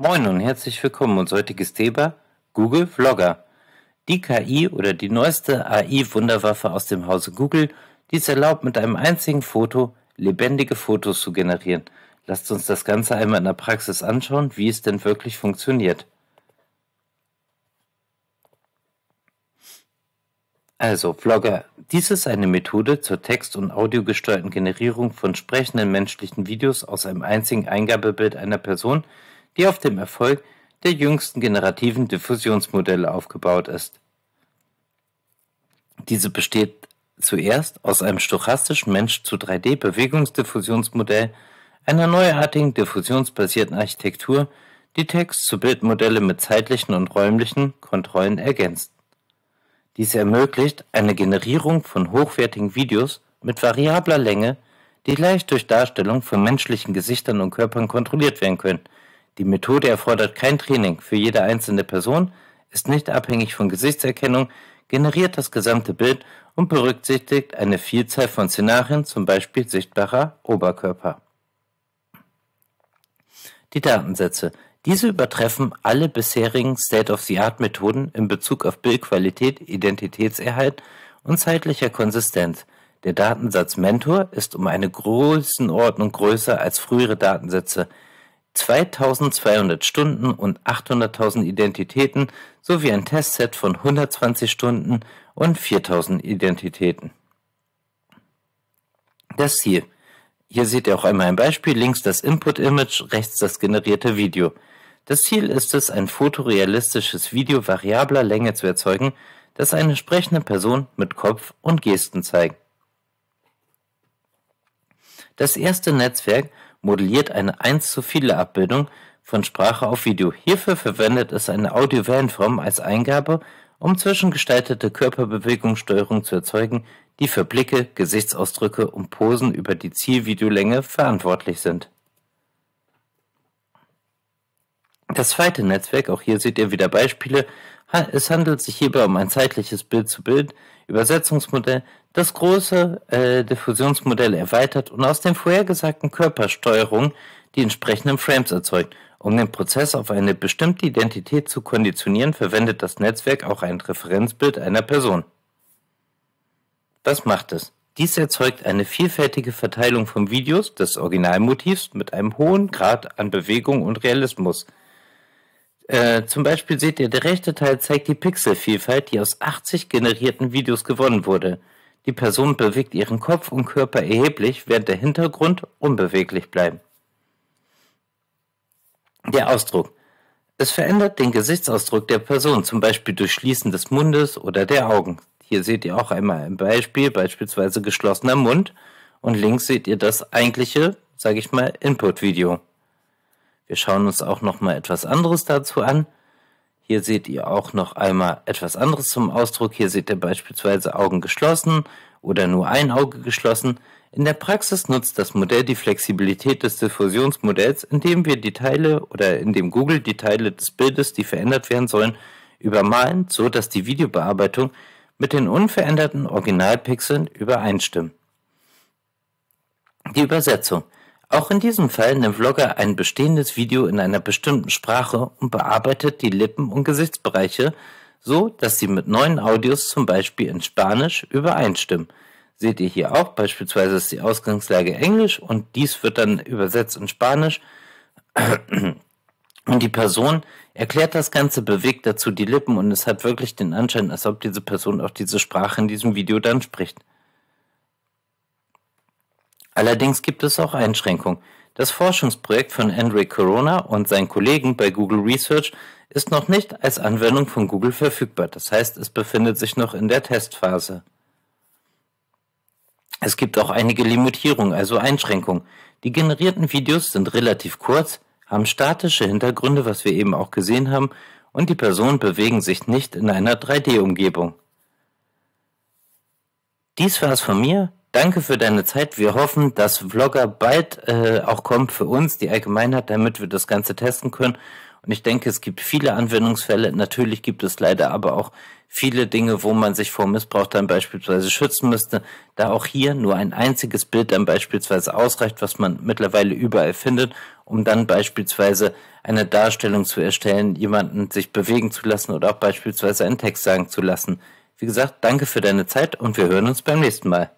Moin und herzlich willkommen. Unser heutiges Thema Google Vlogger. Die KI oder die neueste AI-Wunderwaffe aus dem Hause Google, die es erlaubt, mit einem einzigen Foto lebendige Fotos zu generieren. Lasst uns das Ganze einmal in der Praxis anschauen, wie es denn wirklich funktioniert. Also, Vlogger, dies ist eine Methode zur text- und audiogesteuerten Generierung von sprechenden menschlichen Videos aus einem einzigen Eingabebild einer Person, die auf dem Erfolg der jüngsten generativen Diffusionsmodelle aufgebaut ist. Diese besteht zuerst aus einem stochastischen Mensch-zu-3D-Bewegungsdiffusionsmodell, einer neuartigen diffusionsbasierten Architektur, die text zu Bildmodelle mit zeitlichen und räumlichen Kontrollen ergänzt. Dies ermöglicht eine Generierung von hochwertigen Videos mit variabler Länge, die leicht durch Darstellung von menschlichen Gesichtern und Körpern kontrolliert werden können – die Methode erfordert kein Training für jede einzelne Person, ist nicht abhängig von Gesichtserkennung, generiert das gesamte Bild und berücksichtigt eine Vielzahl von Szenarien, zum Beispiel sichtbarer Oberkörper. Die Datensätze. Diese übertreffen alle bisherigen State-of-the-Art-Methoden in Bezug auf Bildqualität, Identitätserhalt und zeitlicher Konsistenz. Der Datensatz Mentor ist um eine Größenordnung größer als frühere Datensätze – 2200 Stunden und 800.000 Identitäten sowie ein Testset von 120 Stunden und 4000 Identitäten. Das Ziel. Hier seht ihr auch einmal ein Beispiel, links das Input-Image, rechts das generierte Video. Das Ziel ist es, ein fotorealistisches Video variabler Länge zu erzeugen, das eine sprechende Person mit Kopf und Gesten zeigt. Das erste Netzwerk modelliert eine 1 zu viele abbildung von Sprache auf Video. Hierfür verwendet es eine Audio-Wellenform als Eingabe, um zwischengestaltete Körperbewegungssteuerung zu erzeugen, die für Blicke, Gesichtsausdrücke und Posen über die Zielvideolänge verantwortlich sind. Das zweite Netzwerk, auch hier seht ihr wieder Beispiele, es handelt sich hierbei um ein zeitliches Bild-zu-Bild-Übersetzungsmodell, das große äh, Diffusionsmodell erweitert und aus den vorhergesagten Körpersteuerungen die entsprechenden Frames erzeugt. Um den Prozess auf eine bestimmte Identität zu konditionieren, verwendet das Netzwerk auch ein Referenzbild einer Person. Was macht es? Dies erzeugt eine vielfältige Verteilung von Videos des Originalmotivs mit einem hohen Grad an Bewegung und Realismus. Äh, zum Beispiel seht ihr, der rechte Teil zeigt die Pixelvielfalt, die aus 80 generierten Videos gewonnen wurde. Die Person bewegt ihren Kopf und Körper erheblich, während der Hintergrund unbeweglich bleibt. Der Ausdruck. Es verändert den Gesichtsausdruck der Person, zum Beispiel durch Schließen des Mundes oder der Augen. Hier seht ihr auch einmal ein Beispiel, beispielsweise geschlossener Mund. Und links seht ihr das eigentliche, sage ich mal, Input-Video. Wir schauen uns auch noch mal etwas anderes dazu an. Hier seht ihr auch noch einmal etwas anderes zum Ausdruck. Hier seht ihr beispielsweise Augen geschlossen oder nur ein Auge geschlossen. In der Praxis nutzt das Modell die Flexibilität des Diffusionsmodells, indem wir die Teile oder indem Google die Teile des Bildes, die verändert werden sollen, übermalen, so dass die Videobearbeitung mit den unveränderten Originalpixeln übereinstimmt. Die Übersetzung. Auch in diesem Fall nimmt Vlogger ein bestehendes Video in einer bestimmten Sprache und bearbeitet die Lippen- und Gesichtsbereiche so, dass sie mit neuen Audios zum Beispiel in Spanisch übereinstimmen. Seht ihr hier auch, beispielsweise ist die Ausgangslage Englisch und dies wird dann übersetzt in Spanisch. Und die Person erklärt das Ganze, bewegt dazu die Lippen und es hat wirklich den Anschein, als ob diese Person auch diese Sprache in diesem Video dann spricht. Allerdings gibt es auch Einschränkungen. Das Forschungsprojekt von Andre Corona und seinen Kollegen bei Google Research ist noch nicht als Anwendung von Google verfügbar. Das heißt, es befindet sich noch in der Testphase. Es gibt auch einige Limitierungen, also Einschränkungen. Die generierten Videos sind relativ kurz, haben statische Hintergründe, was wir eben auch gesehen haben, und die Personen bewegen sich nicht in einer 3D-Umgebung. Dies war es von mir. Danke für deine Zeit. Wir hoffen, dass Vlogger bald äh, auch kommt für uns, die Allgemeinheit, damit wir das Ganze testen können. Und ich denke, es gibt viele Anwendungsfälle. Natürlich gibt es leider aber auch viele Dinge, wo man sich vor Missbrauch dann beispielsweise schützen müsste, da auch hier nur ein einziges Bild dann beispielsweise ausreicht, was man mittlerweile überall findet, um dann beispielsweise eine Darstellung zu erstellen, jemanden sich bewegen zu lassen oder auch beispielsweise einen Text sagen zu lassen. Wie gesagt, danke für deine Zeit und wir hören uns beim nächsten Mal.